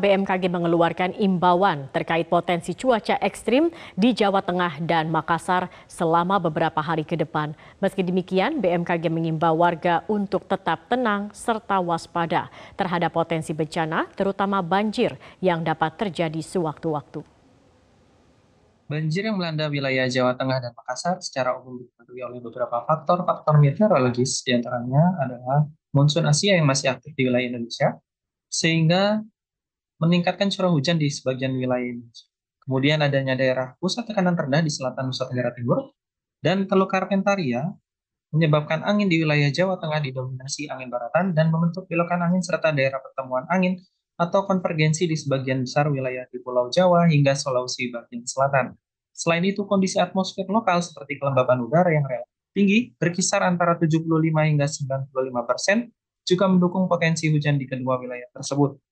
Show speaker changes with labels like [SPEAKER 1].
[SPEAKER 1] BMKG mengeluarkan imbauan terkait potensi cuaca ekstrim di Jawa Tengah dan Makassar selama beberapa hari ke depan. Meski demikian, BMKG mengimbau warga untuk tetap tenang serta waspada terhadap potensi bencana, terutama banjir yang dapat terjadi sewaktu-waktu.
[SPEAKER 2] Banjir yang melanda wilayah Jawa Tengah dan Makassar secara umum dipengaruhi oleh beberapa faktor-faktor meteorologis, diantaranya adalah monsun Asia yang masih aktif di wilayah Indonesia, sehingga meningkatkan curah hujan di sebagian wilayah ini. Kemudian adanya daerah pusat tekanan rendah di selatan Nusa Tenggara Timur dan Teluk Karpentaria menyebabkan angin di wilayah Jawa Tengah didominasi angin baratan dan membentuk belokan angin serta daerah pertemuan angin atau konvergensi di sebagian besar wilayah di Pulau Jawa hingga Sulawesi bagian selatan. Selain itu, kondisi atmosfer lokal seperti kelembaban udara yang relatif tinggi berkisar antara 75 hingga 95 persen juga mendukung potensi hujan di kedua wilayah tersebut.